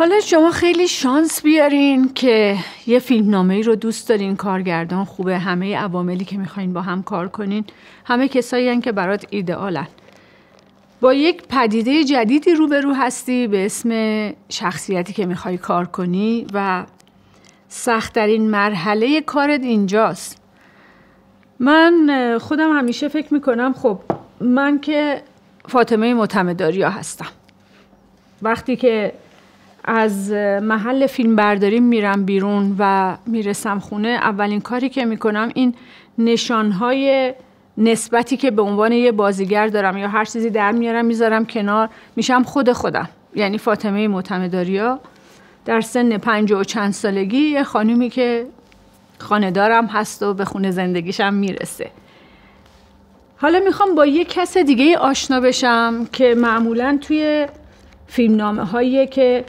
حالا شما خیلی شانس بیارین که یه فیلم ای رو دوست دارین کارگردان خوبه همه عواملی که میخواین با هم کار کنین همه کسایی که برات ایدئالن با یک پدیده جدیدی روبرو هستی به اسم شخصیتی که میخوای کار کنی و سختترین مرحله کارت اینجاست من خودم همیشه فکر میکنم خب من که فاطمه متمداری هستم وقتی که از محل فیلم فیلمبرداری میرم بیرون و میرسم خونه اولین کاری که میکنم این نشانهای نسبتی که به عنوان یه بازیگر دارم یا هر چیزی در میارم میذارم کنار میشم خود خودم یعنی فاطمه معتمداریا در سن پنج و چند سالگی یه خانومی که خاندارم هست و به خونه زندگیشم میرسه حالا میخوام با یه کس دیگه آشنا بشم که معمولا توی فیلمنامه هایی که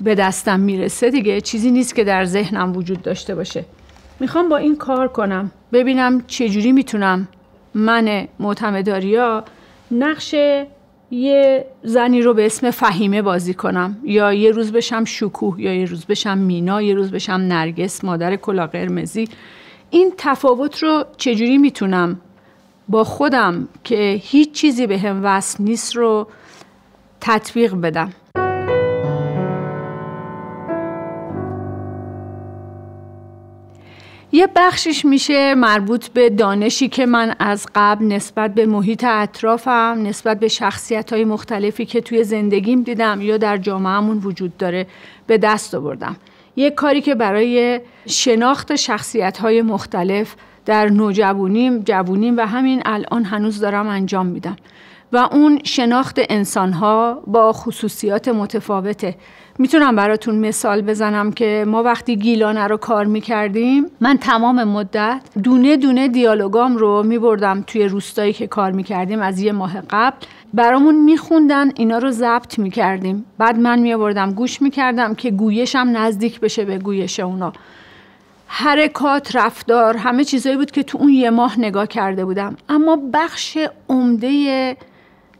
به دستم میرسه دیگه چیزی نیست که در ذهنم وجود داشته باشه میخوام با این کار کنم ببینم چجوری میتونم من معتمداریا نقش یه زنی رو به اسم فهیمه بازی کنم یا یه روز بشم شکوه یا یه روز بشم مینا یه روز بشم نرگس مادر کلا قرمزی این تفاوت رو چجوری میتونم با خودم که هیچ چیزی به هم وصل نیست رو تطبیق بدم یه بخشیش میشه مربوط به دانشی که من از قبل نسبت به محیط اطرافم نسبت به شخصیت های مختلفی که توی زندگیم دیدم یا در جامعهمون وجود داره به دست آوردم یه کاری که برای شناخت شخصیت های مختلف در نوجوانیم جوونیم و همین الان هنوز دارم انجام میدم و اون شناخت انسانها با خصوصیات متفاوته میتونم براتون مثال بزنم که ما وقتی گیلانه رو کار میکردیم من تمام مدت دونه دونه دیالوگام رو میبردم توی روستایی که کار میکردیم از یه ماه قبل برامون میخوندن اینا رو ضبط میکردیم بعد من میبردم گوش میکردم که گویشم نزدیک بشه به گویش اونا حرکات رفتار همه چیزایی بود که تو اون یه ماه نگاه کرده بودم اما بخش عمده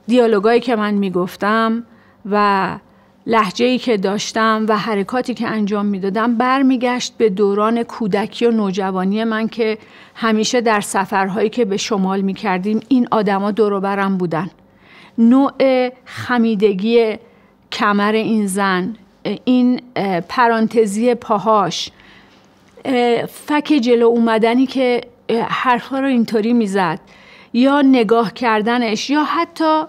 دیالوگایی که من میگفتم و ای که داشتم و حرکاتی که انجام میدادم برمیگشت به دوران کودکی و نوجوانی من که همیشه در سفرهایی که به شمال میکردیم این آدما دور بودن نوع خمیدگی کمر این زن این پرانتزی پاهاش فک جلو اومدنی که حرفها رو اینطوری میزد یا نگاه کردنش یا حتی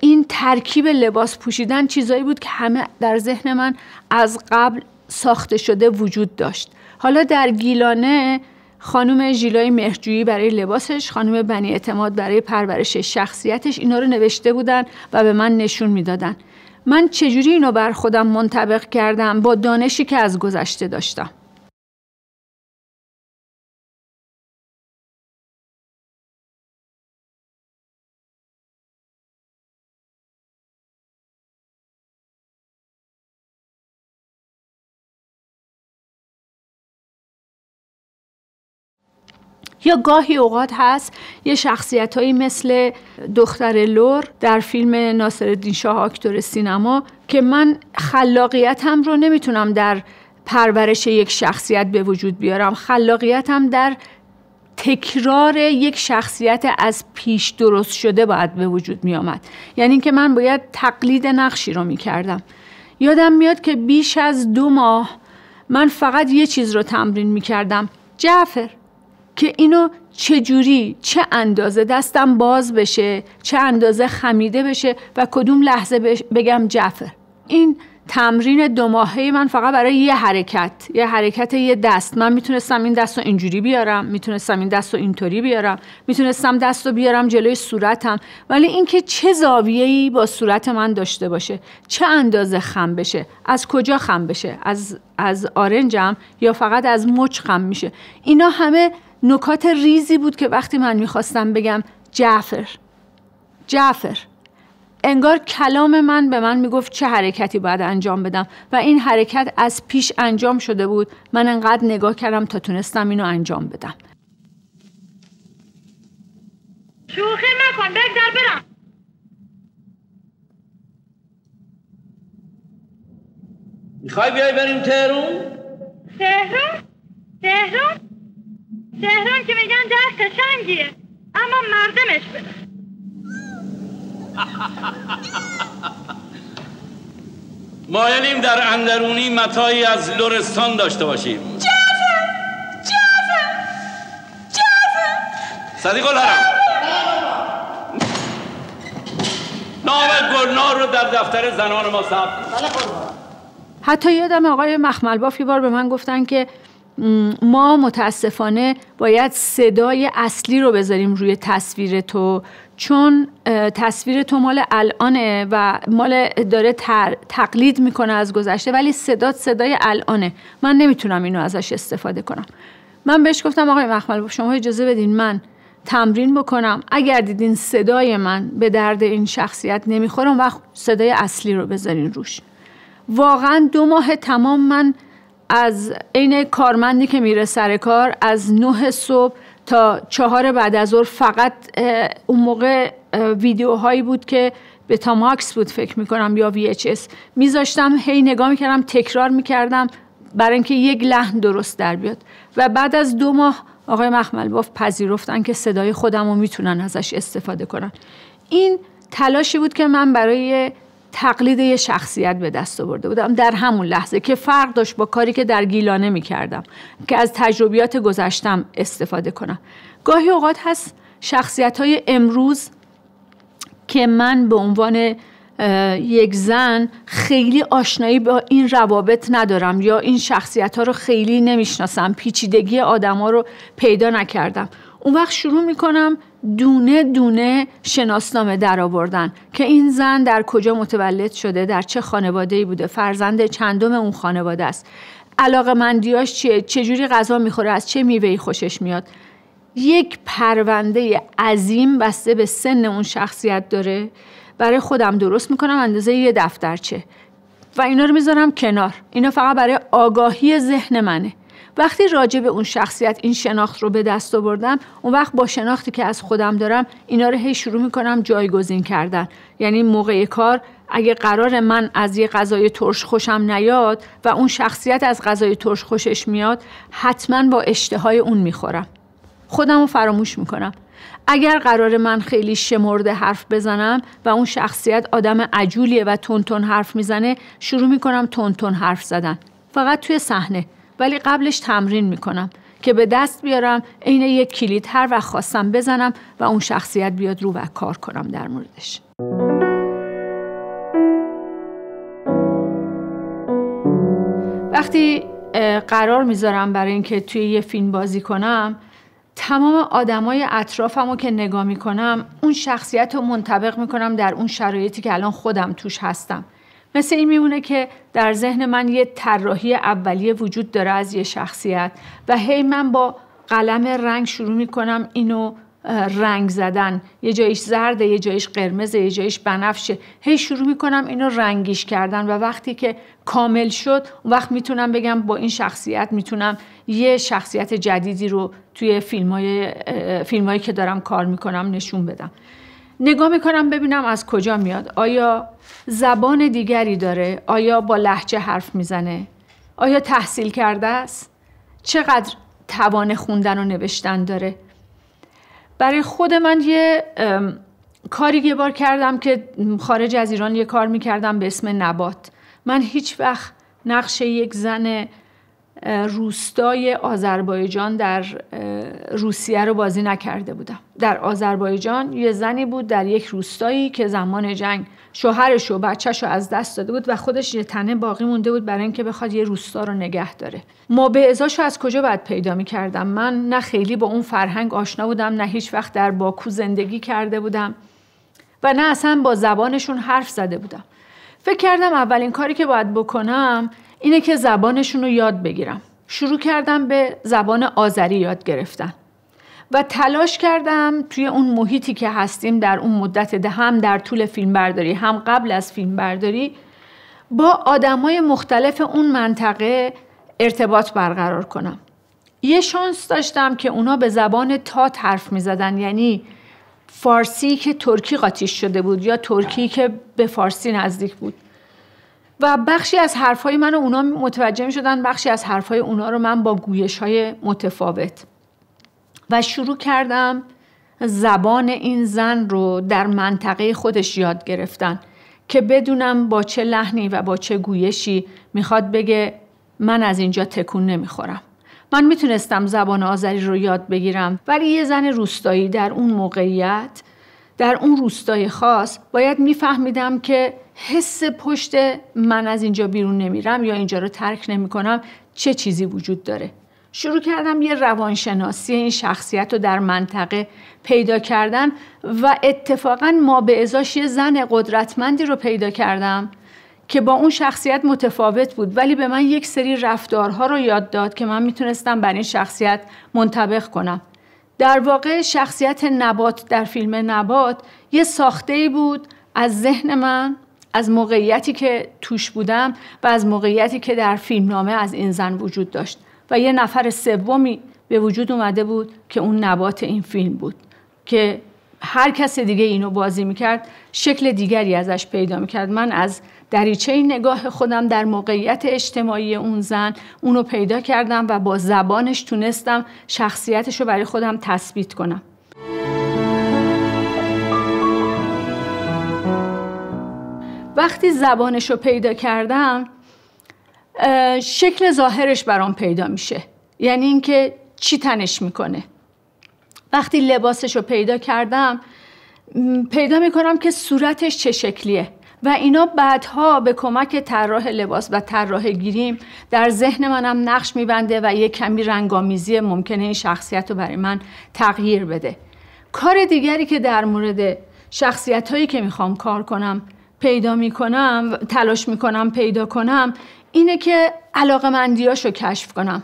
این ترکیب لباس پوشیدن چیزایی بود که همه در ذهن من از قبل ساخته شده وجود داشت حالا در گیلانه خانم ژیلای مهرجویی برای لباسش خانم بنی اعتماد برای پرورش شخصیتش اینا رو نوشته بودن و به من نشون میدادن من چجوری اینو بر خودم منطبق کردم با دانشی که از گذشته داشتم یا گاهی اوقات هست یه شخصیت هایی مثل دختر لور در فیلم ناصر شاه آکتور سینما که من خلاقیتم رو نمیتونم در پرورش یک شخصیت به وجود بیارم خلاقیتم در تکرار یک شخصیت از پیش درست شده باید به وجود می آمد یعنی اینکه من باید تقلید نقشی رو می کردم یادم میاد که بیش از دو ماه من فقط یه چیز رو تمرین می کردم جعفر که اینو چجوری چه اندازه دستم باز بشه چه اندازه خمیده بشه و کدوم لحظه بگم جفه این تمرین دو ماهه من فقط برای یه حرکت یه حرکت یه دست من میتونستم این دست رو اینجوری بیارم میتونستم این دست رو اینطوری بیارم میتونستم دست رو بیارم جلوی صورتم ولی اینکه چه ای با صورت من داشته باشه چه اندازه خم بشه از کجا خم بشه از از آرنجم یا فقط از مچ خم میشه اینا همه نکات ریزی بود که وقتی من میخواستم بگم جعفر جعفر انگار کلام من به من میگفت چه حرکتی باید انجام بدم و این حرکت از پیش انجام شده بود من انقدر نگاه کردم تا تونستم اینو انجام بدم شوخی مکن بگذر برم میخوای بیای بریم تهرون؟ تهرون؟ تهران که میگن ده قشنگیه اما مردمش بده مایلیم در اندرونی متایی از لورستان داشته باشیم جعفر جعفر جعفر صدیق نام گلنار رو در دفتر زنان ما ثبت حتی یادم آقای مخملباف یه بار به من گفتن که ما متاسفانه باید صدای اصلی رو بذاریم روی تصویر تو چون تصویر تو مال الانه و مال داره تقلید میکنه از گذشته ولی صدات صدای الانه من نمیتونم اینو ازش استفاده کنم من بهش گفتم آقای مخمل شما اجازه بدین من تمرین بکنم اگر دیدین صدای من به درد این شخصیت نمیخورم و صدای اصلی رو بذارین روش واقعا دو ماه تمام من از عین کارمندی که میره سر کار از نه صبح تا چهار بعد از ظهر فقط اون موقع ویدیوهایی بود که به ماکس بود فکر میکنم یا VHS میذاشتم هی نگاه میکردم تکرار میکردم برای اینکه یک لحن درست در بیاد و بعد از دو ماه آقای مخمل باف پذیرفتن که صدای خودم رو میتونن ازش استفاده کنن این تلاشی بود که من برای تقلید یه شخصیت به دست آورده بودم در همون لحظه که فرق داشت با کاری که در گیلانه می کردم که از تجربیات گذشتم استفاده کنم گاهی اوقات هست شخصیت های امروز که من به عنوان یک زن خیلی آشنایی با این روابط ندارم یا این شخصیت ها رو خیلی نمیشناسم پیچیدگی آدما رو پیدا نکردم اون وقت شروع میکنم دونه دونه شناسنامه آوردن که این زن در کجا متولد شده در چه خانواده ای بوده فرزند چندم اون خانواده است علاقه مندیاش چیه چجوری غذا میخوره از چه میوهی خوشش میاد یک پرونده عظیم بسته به سن اون شخصیت داره برای خودم درست میکنم اندازه یه دفترچه و اینا رو میذارم کنار اینا فقط برای آگاهی ذهن منه وقتی راجع به اون شخصیت این شناخت رو به دست آوردم اون وقت با شناختی که از خودم دارم اینا رو هی شروع میکنم جایگزین کردن یعنی موقع کار اگه قرار من از یه غذای ترش خوشم نیاد و اون شخصیت از غذای ترش خوشش میاد حتما با اشتهای اون میخورم خودم رو فراموش میکنم اگر قرار من خیلی شمرده حرف بزنم و اون شخصیت آدم عجولیه و تون تون حرف میزنه شروع میکنم تون تون حرف زدن فقط توی صحنه ولی قبلش تمرین میکنم که به دست بیارم عین یک کلید هر وقت خواستم بزنم و اون شخصیت بیاد رو و کار کنم در موردش وقتی قرار میذارم برای اینکه توی یه فیلم بازی کنم تمام آدمای اطرافم که نگاه میکنم اون شخصیت رو منطبق میکنم در اون شرایطی که الان خودم توش هستم مثل این میمونه که در ذهن من یه طراحی اولیه وجود داره از یه شخصیت و هی من با قلم رنگ شروع میکنم اینو رنگ زدن یه جایش زرده یه جایش قرمز یه جایش بنفشه هی شروع میکنم اینو رنگیش کردن و وقتی که کامل شد اون وقت میتونم بگم با این شخصیت میتونم یه شخصیت جدیدی رو توی فیلمای فیلمایی که دارم کار میکنم نشون بدم نگاه میکنم ببینم از کجا میاد آیا زبان دیگری داره آیا با لحجه حرف میزنه آیا تحصیل کرده است چقدر توان خوندن و نوشتن داره برای خود من یه کاری یه بار کردم که خارج از ایران یه کار میکردم به اسم نبات من هیچ وقت نقش یک زن روستای آذربایجان در روسیه رو بازی نکرده بودم در آذربایجان یه زنی بود در یک روستایی که زمان جنگ شوهرش و بچهش رو از دست داده بود و خودش یه تنه باقی مونده بود برای اینکه بخواد یه روستا رو نگه داره ما به ازاشو از کجا باید پیدا کردم؟ من نه خیلی با اون فرهنگ آشنا بودم نه هیچ وقت در باکو زندگی کرده بودم و نه اصلا با زبانشون حرف زده بودم فکر کردم اولین کاری که باید بکنم اینه که زبانشون رو یاد بگیرم شروع کردم به زبان آذری یاد گرفتن و تلاش کردم توی اون محیطی که هستیم در اون مدت ده هم در طول فیلم برداری هم قبل از فیلم برداری با آدمای مختلف اون منطقه ارتباط برقرار کنم یه شانس داشتم که اونا به زبان تات حرف می زدن یعنی فارسی که ترکی قاطیش شده بود یا ترکی که به فارسی نزدیک بود و بخشی از حرفهای من و اونا متوجه می شدن بخشی از حرفهای اونا رو من با گویش های متفاوت و شروع کردم زبان این زن رو در منطقه خودش یاد گرفتن که بدونم با چه لحنی و با چه گویشی میخواد بگه من از اینجا تکون نمیخورم من میتونستم زبان آذری رو یاد بگیرم ولی یه زن روستایی در اون موقعیت در اون روستای خاص باید میفهمیدم که حس پشت من از اینجا بیرون نمیرم یا اینجا رو ترک نمی کنم چه چیزی وجود داره شروع کردم یه روانشناسی این شخصیت رو در منطقه پیدا کردن و اتفاقا ما به ازاش یه زن قدرتمندی رو پیدا کردم که با اون شخصیت متفاوت بود ولی به من یک سری رفتارها رو یاد داد که من میتونستم بر این شخصیت منطبق کنم در واقع شخصیت نبات در فیلم نبات یه ساخته بود از ذهن من از موقعیتی که توش بودم و از موقعیتی که در فیلمنامه از این زن وجود داشت و یه نفر سومی به وجود اومده بود که اون نبات این فیلم بود که هر کس دیگه اینو بازی میکرد شکل دیگری ازش پیدا میکرد من از دریچه نگاه خودم در موقعیت اجتماعی اون زن اونو پیدا کردم و با زبانش تونستم شخصیتش رو برای خودم تثبیت کنم وقتی زبانش رو پیدا کردم شکل ظاهرش برام پیدا میشه یعنی اینکه چی تنش میکنه وقتی لباسش رو پیدا کردم پیدا میکنم که صورتش چه شکلیه و اینا بعدها به کمک طراح لباس و طراح گیریم در ذهن منم نقش میبنده و یه کمی رنگامیزی ممکنه این شخصیت رو برای من تغییر بده کار دیگری که در مورد شخصیت هایی که میخوام کار کنم پیدا میکنم تلاش میکنم پیدا کنم اینه که علاقه مندیاش رو کشف کنم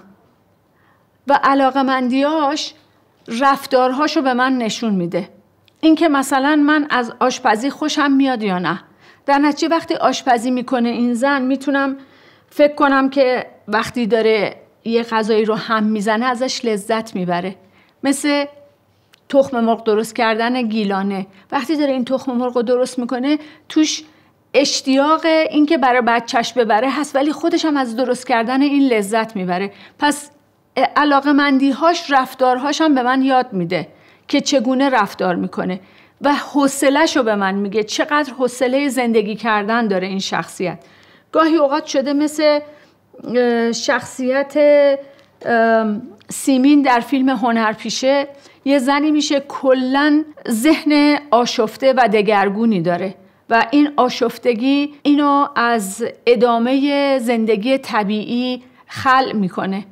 و علاقه مندیاش رفتارهاش رو به من نشون میده اینکه مثلا من از آشپزی خوشم میاد یا نه در نتیجه وقتی آشپزی میکنه این زن میتونم فکر کنم که وقتی داره یه غذایی رو هم میزنه ازش لذت میبره مثل تخم مرغ درست کردن گیلانه وقتی داره این تخم مرغ رو درست میکنه توش اشتیاق اینکه برای بچهش ببره هست ولی خودش هم از درست کردن این لذت میبره پس علاقه مندیهاش رفتارهاش هم به من یاد میده که چگونه رفتار میکنه و حوصلهش رو به من میگه چقدر حوصله زندگی کردن داره این شخصیت گاهی اوقات شده مثل شخصیت سیمین در فیلم هنرپیشه یه زنی میشه کلا ذهن آشفته و دگرگونی داره و این آشفتگی اینو از ادامه زندگی طبیعی خل میکنه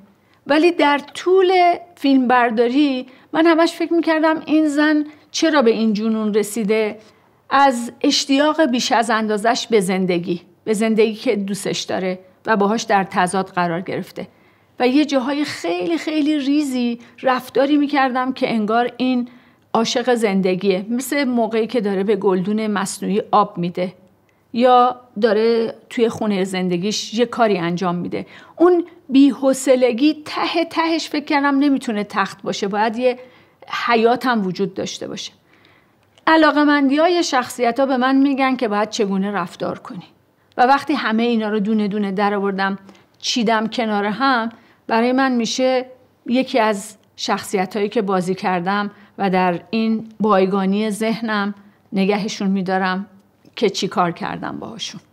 ولی در طول فیلم برداری من همش فکر میکردم این زن چرا به این جنون رسیده از اشتیاق بیش از اندازش به زندگی به زندگی که دوستش داره و باهاش در تضاد قرار گرفته و یه جاهای خیلی خیلی ریزی رفتاری میکردم که انگار این عاشق زندگیه مثل موقعی که داره به گلدون مصنوعی آب میده یا داره توی خونه زندگیش یه کاری انجام میده اون بیحسلگی ته تهش فکر کردم نمیتونه تخت باشه باید یه حیات هم وجود داشته باشه علاقه مندی های شخصیت ها به من میگن که باید چگونه رفتار کنی و وقتی همه اینا رو دونه دونه در چیدم کنار هم برای من میشه یکی از شخصیت هایی که بازی کردم و در این بایگانی ذهنم نگهشون میدارم که چی کار کردم باهاشون